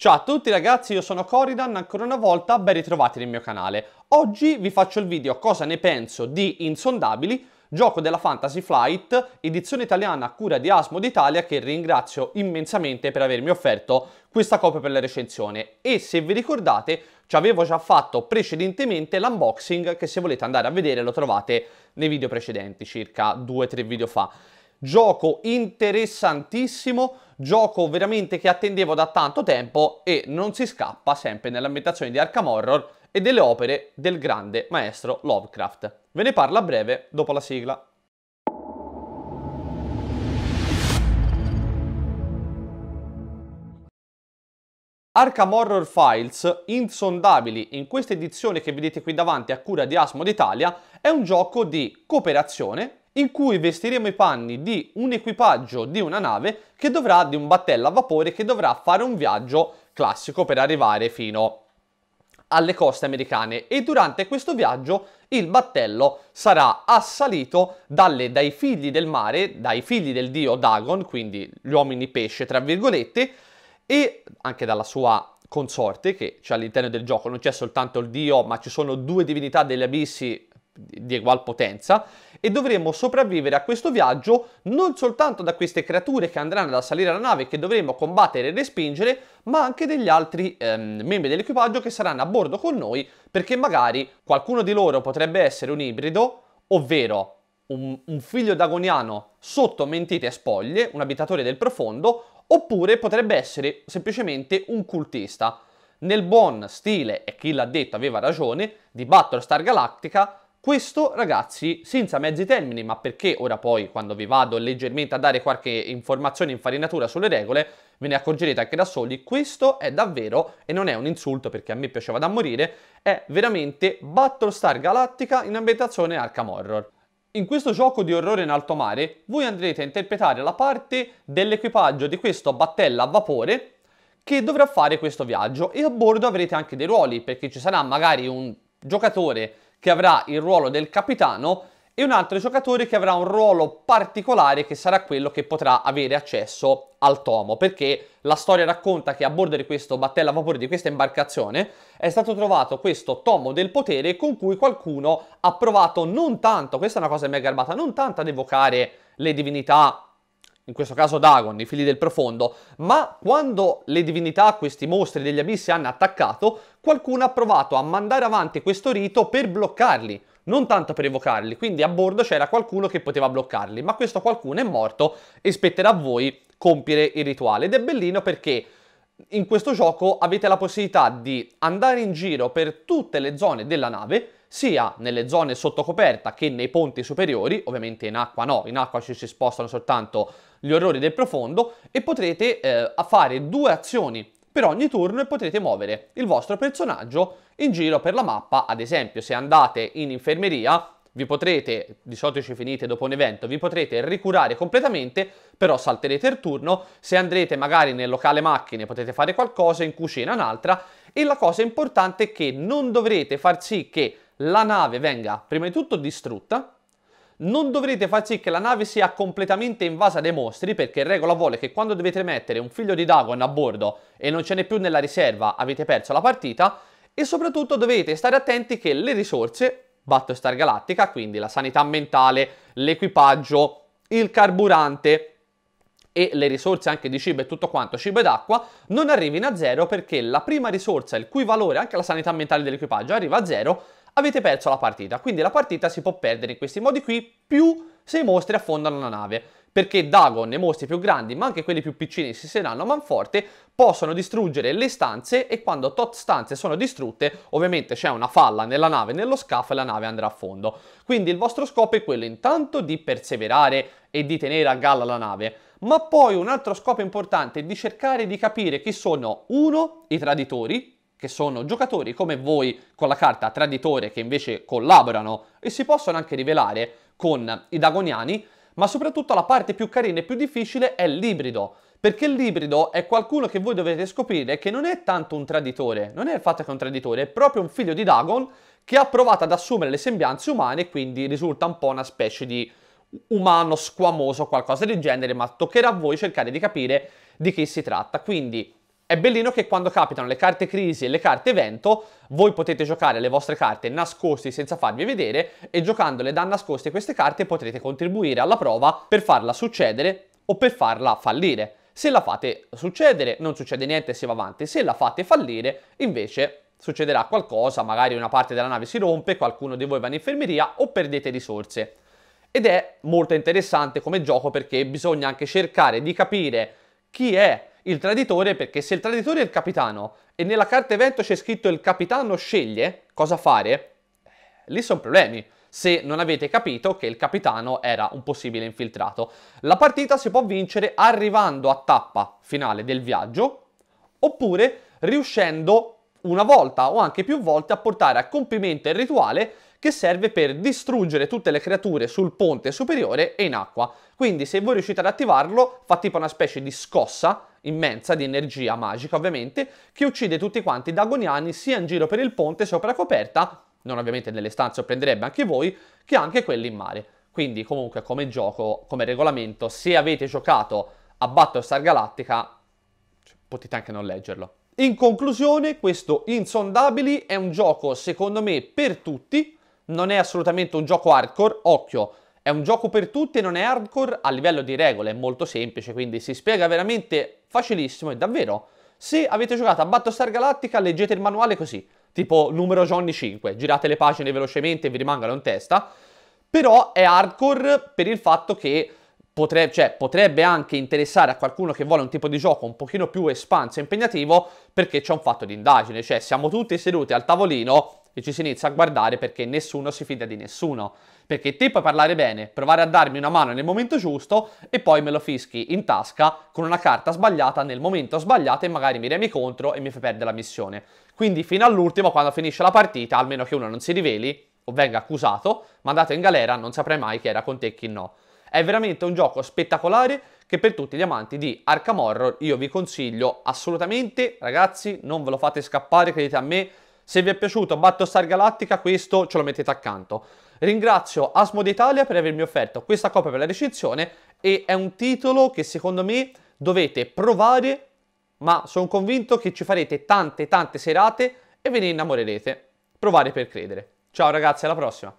Ciao a tutti ragazzi, io sono Coridan, ancora una volta ben ritrovati nel mio canale. Oggi vi faccio il video cosa ne penso di Insondabili, gioco della Fantasy Flight, edizione italiana a cura di Asmo d'Italia che ringrazio immensamente per avermi offerto questa copia per la recensione e se vi ricordate ci avevo già fatto precedentemente l'unboxing che se volete andare a vedere lo trovate nei video precedenti, circa 2-3 video fa. Gioco interessantissimo, gioco veramente che attendevo da tanto tempo e non si scappa sempre nell'ambientazione di Arkham Horror e delle opere del grande maestro Lovecraft. Ve ne parlo a breve dopo la sigla. Arkham Horror Files, insondabili in questa edizione che vedete qui davanti a cura di Asmo d'Italia, è un gioco di cooperazione in cui vestiremo i panni di un equipaggio di una nave che dovrà, di un battello a vapore, che dovrà fare un viaggio classico per arrivare fino alle coste americane e durante questo viaggio il battello sarà assalito dalle, dai figli del mare, dai figli del dio Dagon, quindi gli uomini pesce tra virgolette, e anche dalla sua consorte, che cioè all'interno del gioco non c'è soltanto il dio, ma ci sono due divinità degli abissi di egual potenza e dovremo sopravvivere a questo viaggio non soltanto da queste creature che andranno ad assalire la nave che dovremo combattere e respingere, ma anche degli altri ehm, membri dell'equipaggio che saranno a bordo con noi perché magari qualcuno di loro potrebbe essere un ibrido, ovvero un, un figlio d'agoniano sotto mentite e spoglie, un abitatore del profondo, oppure potrebbe essere semplicemente un cultista. Nel buon stile, e chi l'ha detto aveva ragione, di Battlestar Galactica questo, ragazzi, senza mezzi termini, ma perché ora poi, quando vi vado leggermente a dare qualche informazione, in farinatura sulle regole, ve ne accorgerete anche da soli, questo è davvero, e non è un insulto perché a me piaceva da morire, è veramente Battlestar Galactica in ambientazione Arkham Horror. In questo gioco di orrore in alto mare, voi andrete a interpretare la parte dell'equipaggio di questo battella a vapore che dovrà fare questo viaggio e a bordo avrete anche dei ruoli, perché ci sarà magari un giocatore che avrà il ruolo del capitano e un altro giocatore che avrà un ruolo particolare che sarà quello che potrà avere accesso al tomo, perché la storia racconta che a bordo di questo battello a vapore di questa imbarcazione è stato trovato questo tomo del potere con cui qualcuno ha provato non tanto, questa è una cosa mega armata, non tanto ad evocare le divinità in questo caso Dagon, i figli del profondo, ma quando le divinità, questi mostri degli abissi hanno attaccato, qualcuno ha provato a mandare avanti questo rito per bloccarli, non tanto per evocarli, quindi a bordo c'era qualcuno che poteva bloccarli, ma questo qualcuno è morto e spetterà a voi compiere il rituale ed è bellino perché in questo gioco avete la possibilità di andare in giro per tutte le zone della nave sia nelle zone sotto coperta che nei ponti superiori, ovviamente in acqua no, in acqua ci si spostano soltanto gli orrori del profondo e potrete eh, fare due azioni per ogni turno e potrete muovere il vostro personaggio in giro per la mappa, ad esempio se andate in infermeria vi potrete, di solito ci finite dopo un evento, vi potrete ricurare completamente, però salterete il turno, se andrete magari nel locale macchine potete fare qualcosa, in cucina un'altra, e la cosa importante è che non dovrete far sì che la nave venga prima di tutto distrutta, non dovrete far sì che la nave sia completamente invasa dai mostri, perché regola vuole che quando dovete mettere un figlio di Dagon a bordo e non ce n'è più nella riserva, avete perso la partita, e soprattutto dovete stare attenti che le risorse, Battlestar Galactica, quindi la sanità mentale, l'equipaggio, il carburante e le risorse anche di cibo e tutto quanto, cibo ed acqua, non arrivino a zero perché la prima risorsa, il cui valore, anche la sanità mentale dell'equipaggio, arriva a zero, avete perso la partita. Quindi la partita si può perdere in questi modi qui, più se i mostri affondano la nave. Perché Dagon e mostri più grandi, ma anche quelli più piccini, si sedano a manforte, possono distruggere le stanze e quando tot stanze sono distrutte, ovviamente c'è una falla nella nave, nello scafo e la nave andrà a fondo. Quindi il vostro scopo è quello intanto di perseverare e di tenere a galla la nave, ma poi un altro scopo importante è di cercare di capire chi sono, uno, i traditori, che sono giocatori come voi con la carta traditore che invece collaborano e si possono anche rivelare con i Dagoniani, ma soprattutto la parte più carina e più difficile è l'ibrido, perché l'ibrido è qualcuno che voi dovete scoprire che non è tanto un traditore, non è il fatto che è un traditore, è proprio un figlio di Dagon che ha provato ad assumere le sembianze umane e quindi risulta un po' una specie di umano squamoso, qualcosa del genere, ma toccherà a voi cercare di capire di chi si tratta. Quindi è bellino che quando capitano le carte crisi e le carte evento, voi potete giocare le vostre carte nascosti senza farvi vedere e giocandole da nascoste queste carte potrete contribuire alla prova per farla succedere o per farla fallire. Se la fate succedere non succede niente e si va avanti, se la fate fallire invece succederà qualcosa, magari una parte della nave si rompe, qualcuno di voi va in infermeria o perdete risorse. Ed è molto interessante come gioco perché bisogna anche cercare di capire chi è il traditore perché se il traditore è il capitano e nella carta evento c'è scritto il capitano sceglie cosa fare, eh, lì sono problemi se non avete capito che il capitano era un possibile infiltrato. La partita si può vincere arrivando a tappa finale del viaggio oppure riuscendo una volta o anche più volte a portare a compimento il rituale che serve per distruggere tutte le creature sul ponte superiore e in acqua. Quindi se voi riuscite ad attivarlo fa tipo una specie di scossa immensa di energia magica ovviamente, che uccide tutti quanti i dagoniani sia in giro per il ponte sopra coperta, non ovviamente nelle stanze prenderebbe anche voi, che anche quelli in mare. Quindi comunque come gioco, come regolamento, se avete giocato a Battlestar Galactica, potete anche non leggerlo. In conclusione, questo Insondabili è un gioco secondo me per tutti, non è assolutamente un gioco hardcore, occhio, è un gioco per tutti, non è hardcore, a livello di regole è molto semplice, quindi si spiega veramente facilissimo e davvero, se avete giocato a Battlestar Galactica leggete il manuale così, tipo numero Johnny 5, girate le pagine velocemente e vi rimangano in testa, però è hardcore per il fatto che Potrebbe, cioè, potrebbe anche interessare a qualcuno che vuole un tipo di gioco un pochino più espanso e impegnativo perché c'è un fatto di indagine, cioè siamo tutti seduti al tavolino e ci si inizia a guardare perché nessuno si fida di nessuno perché te puoi parlare bene, provare a darmi una mano nel momento giusto e poi me lo fischi in tasca con una carta sbagliata nel momento sbagliato e magari mi remi contro e mi fai perdere la missione. Quindi fino all'ultimo, quando finisce la partita, almeno che uno non si riveli o venga accusato, mandato in galera, non saprai mai chi era con te e chi no. È veramente un gioco spettacolare che per tutti gli amanti di Arkham Horror io vi consiglio assolutamente, ragazzi, non ve lo fate scappare, credete a me. Se vi è piaciuto Battlestar Galactica, questo ce lo mettete accanto. Ringrazio Asmode Italia per avermi offerto questa copia per la recensione e è un titolo che secondo me dovete provare, ma sono convinto che ci farete tante tante serate e ve ne innamorerete. Provare per credere. Ciao ragazzi, alla prossima!